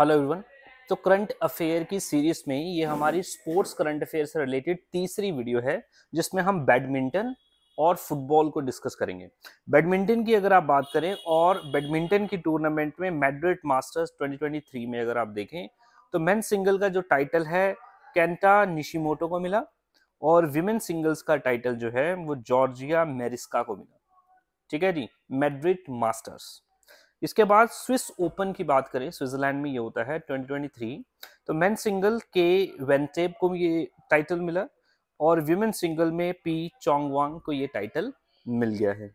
Hello everyone तो current affair की series में ये हमारी स्पोर्ट्स करंट अफेयर से रिलेटेड तीसरी वीडियो है जिसमें हम बैडमिंटन और फुटबॉल को डिस्कस करेंगे बैडमिंटन की अगर आप बात करें और बैडमिंटन की टूर्नामेंट में मैड्रिड मास्टर्स 2023 में अगर आप देखें तो मेन सिंगल का जो टाइटल है कैंटा निशीमोटो को मिला और विमेन सिंगल्स का टाइटल जो है वो जॉर्जिया मेरिस्का को मिला ठीक है जी मैड्रिड मास्टर्स इसके बाद स्विस ओपन की बात करें स्विट्जरलैंड में ये होता है 2023 तो मेन सिंगल के वेंटेब को ये टाइटल मिला और वीमेन सिंगल में पी चोंगवांग को ये टाइटल मिल गया है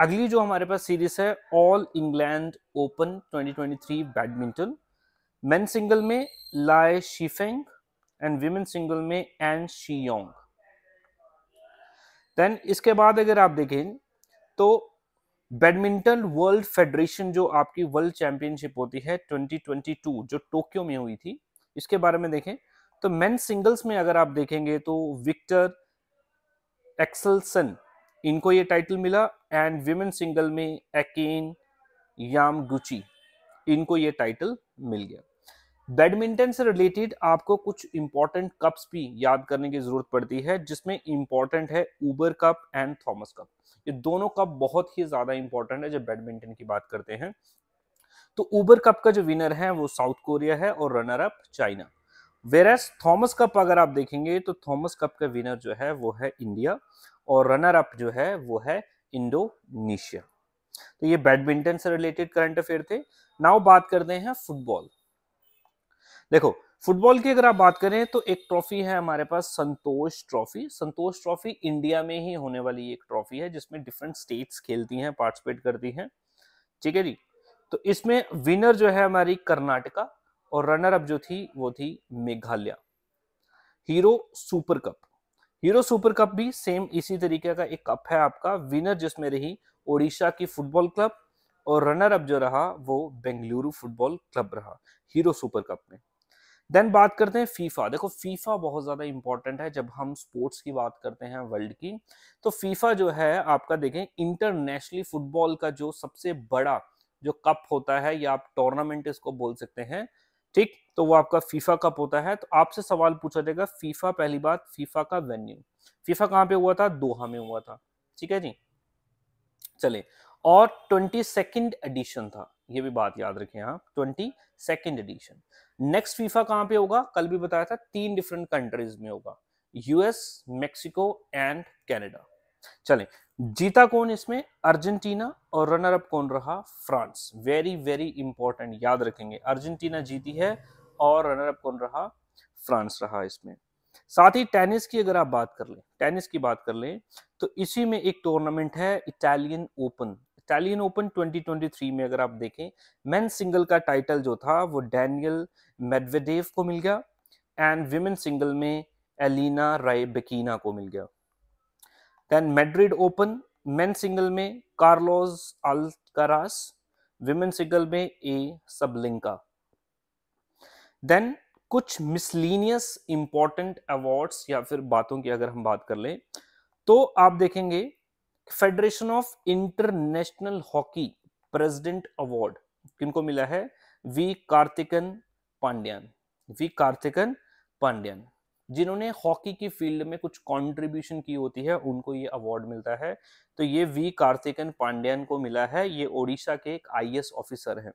अगली जो हमारे पास सीरीज है all England open 2023 badminton men single में लाए शीफेंग एंड वीमेन सिंगल में एन शी योंग देन इसके बाद अगर आप देखें तो बैडमिंटन वर्ल्ड फेडरेशन जो आपकी वर्ल्ड चैंपियनशिप होती है 2022 जो टोक्यो में हुई थी इसके बारे में देखें तो मेन सिंगल्स में अगर आप देखेंगे तो विक्टर एक्सलसन इनको ये टाइटल मिला एंड विमेन सिंगल में एकेन याम गुची इनको ये टाइटल मिल गया बैडमिंटन से रिलेटेड आपको कुछ इंपॉर्टेंट कप्स भी याद करने की जरूरत पड़ती है जिसमें इंपॉर्टेंट है Uber cup and Thomas cup ये दोनों कप बहुत ही ज्यादा इंपॉर्टेंट है जब बैडमिंटन की बात करते हैं तो ऊबर कप का जो विनर है वो साउथ कोरिया है और runner up China whereas Thomas cup अगर आप देखेंगे तो थॉमस कप का विनर जो है वो है इंडिया और रनर अप जो है वो है इंडोनेशिया तो ये बैडमिंटन से रिलेटेड करंट अफेयर थे नाउ बात करते हैं फुटबॉल देखो फुटबॉल की अगर आप बात करें तो एक ट्रॉफी है हमारे पास Santosh trophy Santosh trophy India में ही होने वाली एक ट्रॉफी है जिसमें डिफरेंट स्टेट्स खेलती हैं पार्टिसिपेट करती हैं ठीक है जी तो इसमें विनर जो है हमारी कर्नाटका और रनर अप जो थी वो थी Meghalaya Hero super cup Hero super cup भी सेम इसी तरीके का एक कप है आपका विनर जिसमें रही ओडिशा की फुटबॉल क्लब और रनर अप जो रहा वो बेंगलुरु फुटबॉल क्लब रहा हीरो सुपर कप में देन बात करते हैं फीफा देखो फीफा बहुत ज़्यादा इंपॉर्टेंट है जब हम स्पोर्ट्स की बात करते हैं वर्ल्ड की तो फीफा जो है आपका देखें इंटरनेशनली फुटबॉल का जो सबसे बड़ा जो कप होता है या आप टूर्नामेंट इसको बोल सकते हैं ठीक तो वो आपका फीफा कप होता है तो आपसे सवाल पूछा जाएगा फीफा पहली बात फीफा का वेन्यू फीफा कहाँ पे हुआ था दोहा में हुआ था ठीक है जी चले और ट्वेंटी सेकेंड एडिशन था ये भी बात याद रखें आप twenty second edition next FIFA कहाँ पे होगा कल भी बताया था तीन डिफरेंट कंट्रीज में होगा यूएस मेक्सिको एंड कैनेडा चले जीता कौन इसमें अर्जेंटीना और रनर अप कौन रहा फ्रांस वेरी वेरी इंपॉर्टेंट याद रखेंगे अर्जेंटीना जीती है और रनर अप कौन रहा फ्रांस रहा इसमें साथ ही टेनिस की अगर आप बात कर लें टेनिस की बात कर लें तो इसी में एक टूर्नामेंट है इटालियन ओपन इटालियन ओपन 2023 में अगर आप देखें मेन सिंगल का टाइटल जो था वो डैनियल मेडवेडेव को मिल गया एंड विमेन सिंगल में एलिना रायबेकिना को मिल गया then Madrid open men single में कार्लोस अल्कारास विमेन सिंगल में ए सबलिंका देन कुछ मिसलिनियस इंपॉर्टेंट अवार्ड्स या फिर बातों की अगर हम बात कर लें तो आप देखेंगे federation of international hockey president award किनको मिला है वी कार्तिकन पांड्यान वी कार्तिकन पांड्यान जिन्होंने हॉकी की फील्ड में कुछ कंट्रीब्यूशन की होती है उनको ये अवार्ड मिलता है तो ये वी कार्तिकन पांड्यान को मिला है ये ओडिशा के एक आई ऑफिसर हैं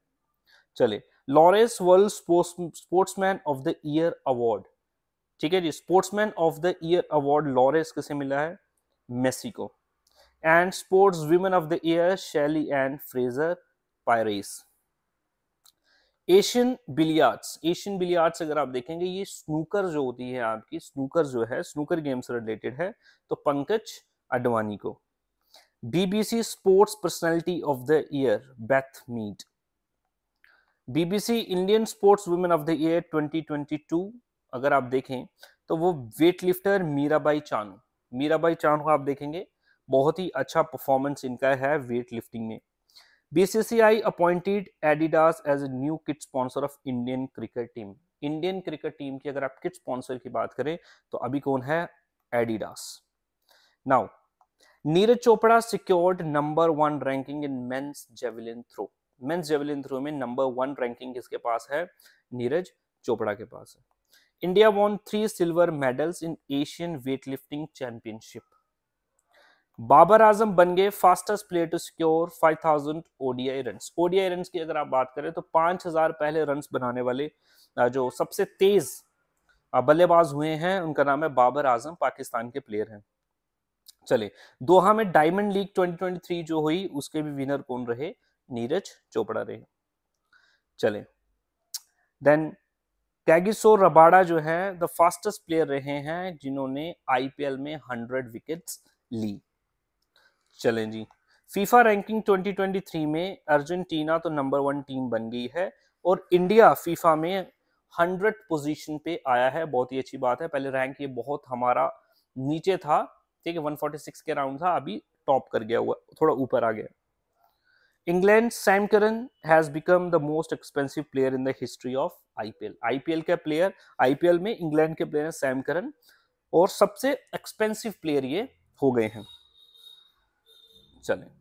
चले Laureus world sportsman of the year award ठीक है जी sportsman of the year award Laureus किसे मिला है मेसी को and women of the year Shelly and Fraser Pyres. Asian billiards Asian billiards अगर आप देखेंगे ये स्नूकर जो होती है आपकी स्नूकर जो है स्नूकर गेम से रिलेटेड है तो पंकज अडवाणी को BBC sports personality of the year Beth Mead BBC Indian sportswoman of the year 2022 अगर आप देखें तो वो वेट लिफ्टर मीराबाई चानू मीराबाई चानू आप देखेंगे बहुत ही अच्छा परफॉर्मेंस इनका है वेट लिफ्टिंग में BCCI appointed Adidas as a new kit sponsor of Indian cricket team Indian cricket team की अगर आप किट स्पॉन्सर की बात करें तो अभी कौन है Adidas now Neeraj Chopra secured number one ranking in men's javelin throw men's javelin throw में नंबर वन रैंकिंग किसके पास है नीरज चोपड़ा के पास है India won three silver medals in Asian lifting championship Babar Azam बन गए fastest player to secure 5000 ODI run ODI run की अगर आप बात करें तो 5000 पहले रन बनाने वाले जो सबसे तेज बल्लेबाज हुए हैं उनका नाम है बाबर आजम पाकिस्तान के प्लेयर हैं चले दोहा में डायमंड लीग 2023 जो हुई उसके भी विनर कौन रहे नीरज चोपड़ा रहे चले देन टैगिसो रबाड़ा जो है द फास्टेस्ट प्लेयर रहे हैं जिन्होंने आईपीएल में 100 विकेट्स ली चलें जी फीफा रैंकिंग 2023 में अर्जेंटीना तो नंबर वन टीम बन गई है और इंडिया फीफा में हंड्रेड पोजीशन पे आया है बहुत ही अच्छी बात है पहले रैंक ये बहुत हमारा नीचे था ठीक है 146 के राउंड था अभी टॉप कर गया हुआ थोड़ा ऊपर आ गया England Sam Curran has become the most expensive player in the history of IPL IPL का प्लेयर आईपीएल में इंग्लैंड के प्लेयर सैमकरन सैम करन और सबसे एक्सपेंसिव प्लेयर ये हो गए हैं चलें